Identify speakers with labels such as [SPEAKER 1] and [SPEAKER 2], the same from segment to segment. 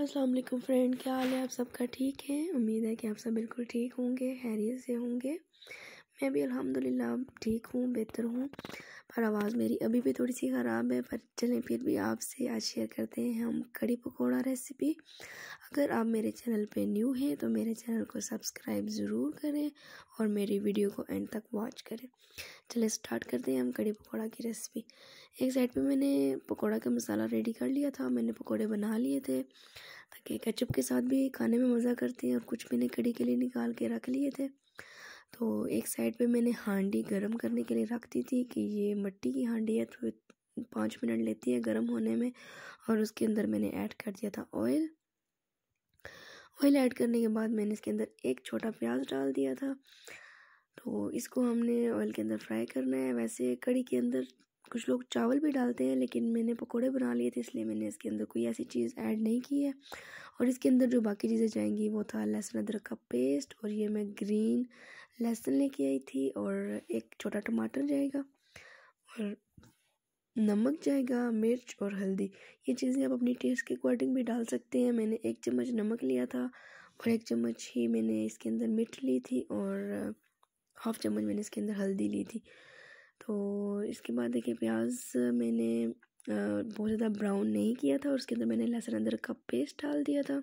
[SPEAKER 1] अस्सलाम वालेकुम फ्रेंड क्या हाल है आप सबका ठीक है उम्मीद है कि आप सब बिल्कुल ठीक होंगे हैरियत से होंगे मैं भी अल्हम्दुलिल्लाह ठीक हूँ बेहतर हूँ पर आवाज़ मेरी अभी भी थोड़ी सी ख़राब है पर चलें फिर भी आपसे आज शेयर करते हैं हम कड़ी पकौड़ा रेसिपी अगर आप मेरे चैनल पे न्यू हैं तो मेरे चैनल को सब्सक्राइब ज़रूर करें और मेरी वीडियो को एंड तक वॉच करें चले स्टार्ट करते हैं हम कड़ी पकौड़ा की रेसिपी एक साइड पर मैंने पकौड़ा का मसाला रेडी कर लिया था मैंने पकौड़े बना लिए थे ताकि कचप के साथ भी खाने में मज़ा करते हैं और कुछ मैंने कड़ी के लिए निकाल के रख लिए थे तो एक साइड पे मैंने हांडी गर्म करने के लिए रख दी थी कि ये मिट्टी की हांडी है तो पाँच मिनट लेती है गर्म होने में और उसके अंदर मैंने ऐड कर दिया था ऑयल ऑयल ऐड करने के बाद मैंने इसके अंदर एक छोटा प्याज डाल दिया था तो इसको हमने ऑयल के अंदर फ्राई करना है वैसे कड़ी के अंदर कुछ लोग चावल भी डालते हैं लेकिन मैंने पकोड़े बना लिए थे इसलिए मैंने इसके अंदर कोई ऐसी चीज़ ऐड नहीं की है और इसके अंदर जो बाकी चीज़ें जाएंगी वो था लहसुन अदरक का पेस्ट और ये मैं ग्रीन लहसुन लेके आई थी और एक छोटा टमाटर जाएगा और नमक जाएगा मिर्च और हल्दी ये चीज़ें आप अपनी टेस्ट के अकॉर्डिंग भी डाल सकते हैं मैंने एक चम्मच नमक लिया था और एक चम्मच ही मैंने इसके अंदर मिर्च ली थी और हाफ चम्मच मैंने इसके अंदर हल्दी ली थी तो इसके बाद देखिए प्याज मैंने बहुत ज़्यादा ब्राउन नहीं किया था और उसके अंदर मैंने लहसुन अदरक का पेस्ट डाल दिया था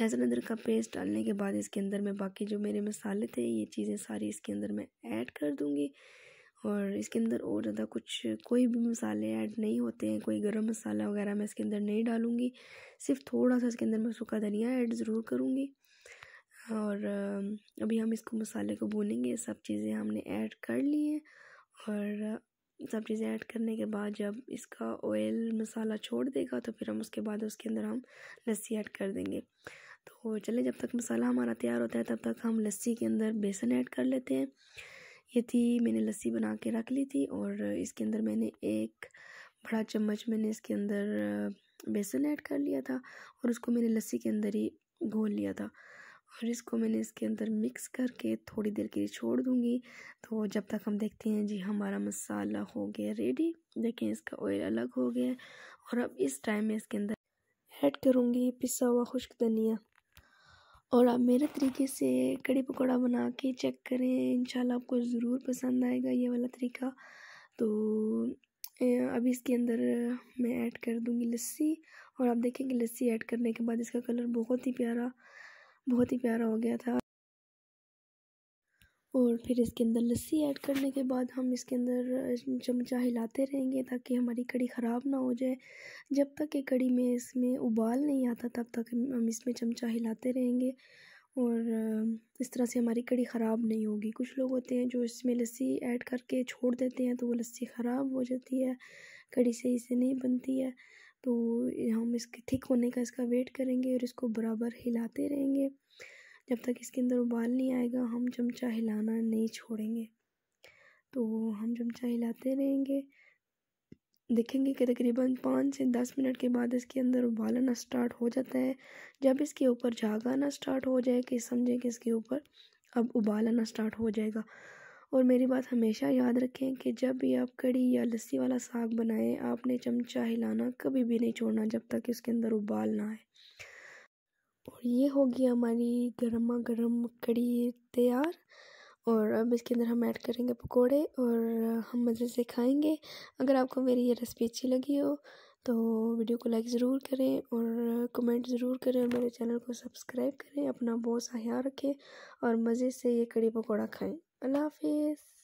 [SPEAKER 1] लहसुन अदरक का पेस्ट डालने के बाद इसके अंदर मैं बाकी जो मेरे मसाले थे ये चीज़ें सारी इसके अंदर मैं ऐड कर दूँगी और इसके अंदर और ज़्यादा कुछ कोई भी मसाले ऐड नहीं होते हैं कोई गर्म मसाला वगैरह मैं इसके अंदर नहीं डालूँगी सिर्फ थोड़ा सा इसके अंदर मैं सूखा धनिया ऐड ज़रूर करूँगी और अभी हम इसको मसाले को भूनेंगे सब चीज़ें हमने ऐड कर ली हैं और सब चीज़ें ऐड करने के बाद जब इसका ऑयल मसाला छोड़ देगा तो फिर हम उसके बाद उसके अंदर हम लस्सी ऐड कर देंगे तो चले जब तक मसाला हमारा तैयार होता है तब तक हम लस्सी के अंदर बेसन ऐड कर लेते हैं ये थी मैंने लस्सी बना के रख ली थी और इसके अंदर मैंने एक बड़ा चम्मच मैंने इसके अंदर बेसन ऐड कर लिया था और उसको मैंने लस्सी के अंदर ही घोल लिया था और इसको मैंने इसके अंदर मिक्स करके थोड़ी देर के लिए छोड़ दूँगी तो जब तक हम देखते हैं जी हमारा मसाला हो गया रेडी देखें इसका ऑयल अलग हो गया और अब इस टाइम में इसके अंदर ऐड करूँगी पिसा हुआ खुश्क धनिया और आप मेरे तरीके से कड़ी पकौड़ा बना के चेक करें इंशाल्लाह आपको ज़रूर पसंद आएगा ये वाला तरीका तो अभी इसके अंदर मैं ऐड कर दूँगी लस्सी और आप देखेंगे लस्सी ऐड करने के बाद इसका कलर बहुत ही प्यारा बहुत ही प्यारा हो गया था और फिर इसके अंदर लस्सी ऐड करने के बाद हम इसके अंदर चमचा हिलाते रहेंगे ताकि हमारी कड़ी ख़राब ना हो जाए जब तक ये कड़ी में इसमें उबाल नहीं आता तब तक हम इसमें चमचा हिलाते रहेंगे और इस तरह से हमारी कड़ी ख़राब नहीं होगी कुछ लोग होते हैं जो इसमें लस्सी ऐड करके छोड़ देते हैं तो वो लस्सी ख़राब हो जाती है कड़ी सही से नहीं बनती है तो हम इसके ठीक होने का इसका वेट करेंगे और इसको बराबर हिलाते रहेंगे जब तक इसके अंदर उबाल नहीं आएगा हम चमचा हिलाना नहीं छोड़ेंगे तो हम चमचा हिलाते रहेंगे देखेंगे कि तकरीबन पाँच से दस मिनट के बाद इसके अंदर उबालना स्टार्ट हो जाता है जब इसके ऊपर झाग आना स्टार्ट हो जाए कि समझें कि इसके ऊपर अब उबालना स्टार्ट हो जाएगा और मेरी बात हमेशा याद रखें कि जब भी आप कड़ी या लस्सी वाला साग बनाएं आपने चमचा हिलाना कभी भी नहीं छोड़ना जब तक कि उसके अंदर उबाल ना आए और ये होगी हमारी गर्मा गर्म कड़ी तैयार और अब इसके अंदर हम ऐड करेंगे पकोड़े और हम मज़े से खाएंगे अगर आपको मेरी ये रेसिपी अच्छी लगी हो तो वीडियो को लाइक ज़रूर करें और कमेंट ज़रूर करें और मेरे चैनल को सब्सक्राइब करें अपना बहुत सा ख्याल रखें और मज़े से ये कड़ी पकौड़ा खाएँ I Love is.